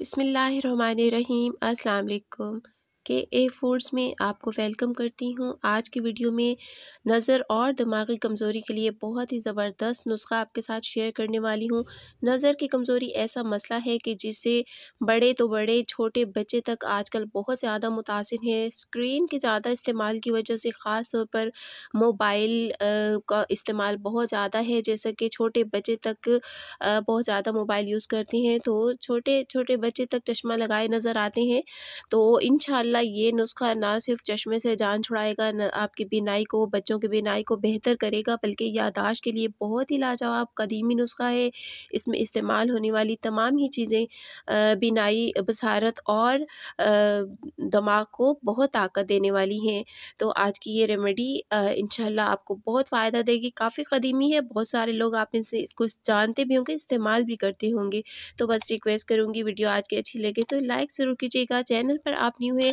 बिसमीम् अल्लाम के ए फूड्स में आपको वेलकम करती हूँ आज की वीडियो में नज़र और दिमागी कमज़ोरी के लिए बहुत ही ज़बरदस्त नुस्खा आपके साथ शेयर करने वाली हूँ नज़र की कमज़ोरी ऐसा मसला है कि जिससे बड़े तो बड़े छोटे बच्चे तक आजकल बहुत ज़्यादा मुतासर है स्क्रीन के ज़्यादा इस्तेमाल की वजह से ख़ास तौर पर मोबाइल का इस्तेमाल बहुत ज़्यादा है जैसा कि छोटे बच्चे तक बहुत ज़्यादा मोबाइल यूज़ करते हैं तो छोटे छोटे बच्चे तक चश्मा लगाए नज़र आते हैं तो इन वाला ये नुस्खा ना सिर्फ चश्मे से जान छुड़ाएगा ना आपकी बिनाई को बच्चों की बिनाई को बेहतर करेगा बल्कि यादाश्त के लिए बहुत ही लाजवाब कदीमी नुस्खा है इसमें इस्तेमाल होने वाली तमाम ही चीज़ें बिनाई बसारत और दिमाग को बहुत ताकत देने वाली हैं तो आज की ये रेमेडी इन आपको बहुत फ़ायदा देगी काफ़ी कदीमी है बहुत सारे लोग आप इनसे इसको जानते भी होंगे इस्तेमाल भी करते होंगे तो बस रिक्वेस्ट करूँगी वीडियो आज की अच्छी लगे तो लाइक ज़रूर कीजिएगा चैनल पर आप न्यू हैं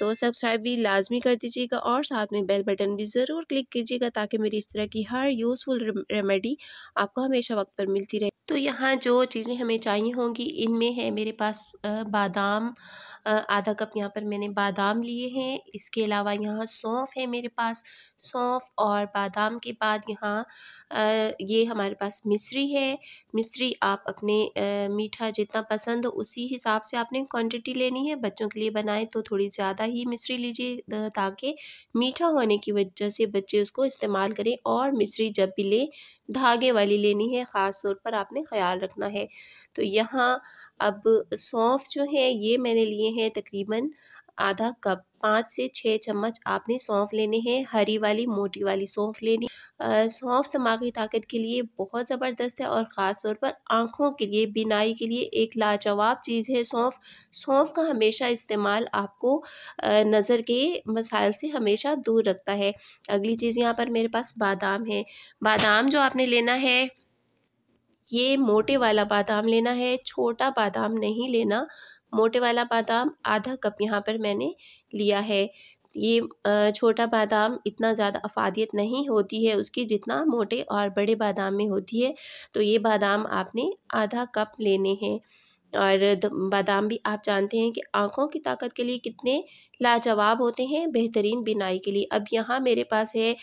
तो सब्सक्राइब भी लाजमी कर दीजिएगा और साथ में बेल बटन भी ज़रूर क्लिक कीजिएगा ताकि मेरी इस तरह की हर यूज़फुल रेमेडी आपको हमेशा वक्त पर मिलती रहे तो यहाँ जो चीज़ें हमें चाहिए होंगी इनमें है मेरे पास बादाम आधा कप यहाँ पर मैंने बादाम लिए हैं इसके अलावा यहाँ सौंफ है मेरे पास सौंफ और बादाम के बाद यहाँ ये हमारे पास मिश्री है मिश्री आप अपने मीठा जितना पसंद हो उसी हिसाब से आपने क्वांटिटी लेनी है बच्चों के लिए बनाएं तो थोड़ी ज़्यादा ही मिश्री लीजिए ताकि मीठा होने की वजह से बच्चे उसको इस्तेमाल करें और मिश्री जब भी लें धागे वाली लेनी है ख़ास तौर पर आपने ख्याल रखना है तो यहाँ अब सौंफ जो है ये मैंने लिए हैं तकरीबन आधा कप पाँच से छः चम्मच आपने सौंफ लेने हैं हरी वाली मोटी वाली सौंफ लेनी सौंफ दिमागी ताकत के लिए बहुत ज़बरदस्त है और ख़ास तौर पर आँखों के लिए बिनाई के लिए एक लाजवाब चीज़ है सौंफ सौंफ का हमेशा इस्तेमाल आपको नज़र के मसाइल से हमेशा दूर रखता है अगली चीज़ यहाँ पर मेरे पास बादाम है बादाम जो आपने लेना है ये मोटे वाला बादाम लेना है छोटा बादाम नहीं लेना मोटे वाला बादाम आधा कप यहाँ पर मैंने लिया है ये छोटा बादाम इतना ज़्यादा अफादियत नहीं होती है उसकी जितना मोटे और बड़े बादाम में होती है तो ये बादाम आपने आधा कप लेने हैं और बादाम भी आप जानते हैं कि आँखों की ताकत के लिए कितने लाजवाब होते हैं बेहतरीन बिनाई के लिए अब यहाँ मेरे पास है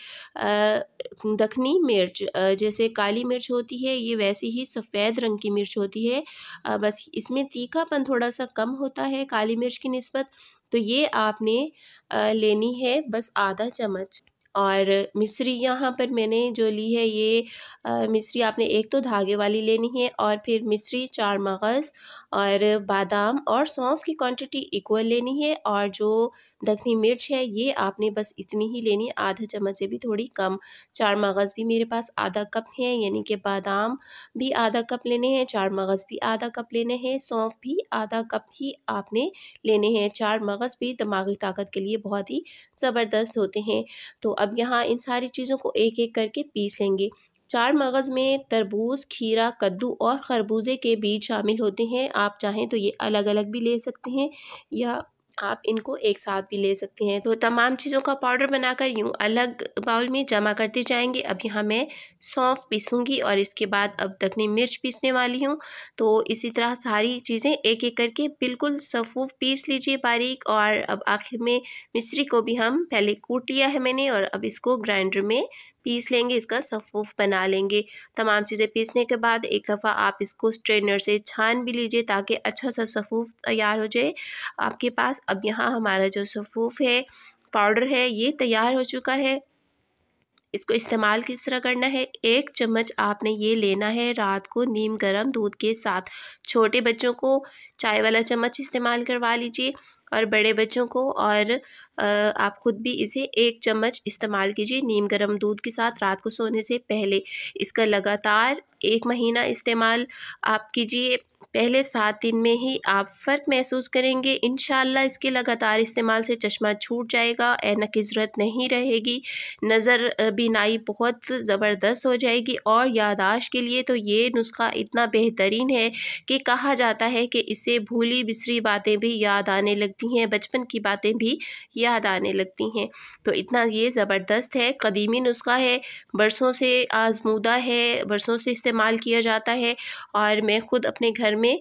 दखनी मिर्च जैसे काली मिर्च होती है ये वैसी ही सफ़ेद रंग की मिर्च होती है बस इसमें तीखापन थोड़ा सा कम होता है काली मिर्च की नस्बत तो ये आपने लेनी है बस आधा चम्मच और मिसरी यहाँ पर मैंने जो ली है ये मिस्री मिसरी आपने एक तो धागे वाली लेनी है और फिर मिसरी चार मगज़ और बादाम और सौंफ की क्वांटिटी इक्वल लेनी है और जो दखनी मिर्च है ये आपने बस इतनी ही लेनी है आधा चम्मच से भी थोड़ी कम चार मगज़ भी मेरे पास आधा कप है यानी कि बादाम भी आधा कप लेने हैं चार मगज़ भी आधा कप लेने हैं सौंफ भी आधा कप ही आपने लेने हैं चार मगज़ भी दिमागी ताकत के लिए बहुत ही ज़बरदस्त होते हैं तो अब यहाँ इन सारी चीज़ों को एक एक करके पीस लेंगे चार मगज़ में तरबूज खीरा कद्दू और खरबूजे के बीज शामिल होते हैं आप चाहें तो ये अलग अलग भी ले सकते हैं या आप इनको एक साथ भी ले सकती हैं तो तमाम चीज़ों का पाउडर बनाकर यूँ अलग बाउल में जमा करते जाएंगे अब यहाँ मैं सौंफ पीसूँगी और इसके बाद अब दखनी मिर्च पीसने वाली हूँ तो इसी तरह सारी चीज़ें एक एक करके बिल्कुल सफूफ पीस लीजिए बारीक और अब आखिर में मिश्री को भी हम पहले कूट लिया है मैंने और अब इसको ग्राइंडर में पीस लेंगे इसका सफ़ूफ बना लेंगे तमाम चीज़ें पीसने के बाद एक दफ़ा आप इसको स्ट्रेनर से छान भी लीजिए ताकि अच्छा सा सफ़ूफ तैयार हो जाए आपके पास अब यहाँ हमारा जो सफ़ूफ है पाउडर है ये तैयार हो चुका है इसको इस्तेमाल किस तरह करना है एक चम्मच आपने ये लेना है रात को नीम गरम दूध के साथ छोटे बच्चों को चाय वाला चम्मच इस्तेमाल करवा लीजिए और बड़े बच्चों को और आप ख़ुद भी इसे एक चम्मच इस्तेमाल कीजिए नीम गर्म दूध के साथ रात को सोने से पहले इसका लगातार एक महीना इस्तेमाल आप कीजिए पहले सात दिन में ही आप फ़र्क महसूस करेंगे इन इसके लगातार इस्तेमाल से चश्मा छूट जाएगा ऐनक की ज़रूरत नहीं रहेगी नज़र बीनाई बहुत ज़बरदस्त हो जाएगी और यादाश्त के लिए तो ये नुस्खा इतना बेहतरीन है कि कहा जाता है कि इसे भूली बिसरी बातें भी याद आने लगती हैं बचपन की बातें भी याद आने लगती हैं तो इतना ये ज़बरदस्त है कदीमी नुस्खा है बरसों से आजमूदा है बरसों से इस्तेमाल इस्तेमाल किया जाता है और मैं ख़ुद अपने घर में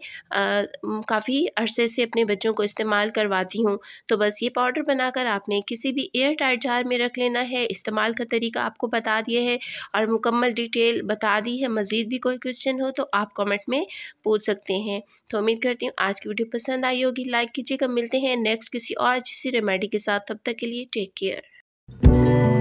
काफ़ी अरसे से अपने बच्चों को इस्तेमाल करवाती हूँ तो बस ये पाउडर बनाकर आपने किसी भी एयर टाइट जार में रख लेना है इस्तेमाल का तरीका आपको बता दिया है और मुकम्मल डिटेल बता दी है मज़ीद भी कोई क्वेश्चन हो तो आप कमेंट में पूछ सकते हैं तो उम्मीद करती हूँ आज की वीडियो पसंद आई होगी लाइक कीजिएगा मिलते हैं नेक्स्ट किसी और अच्छी सी रेमेडी के साथ तब तक के लिए टेक केयर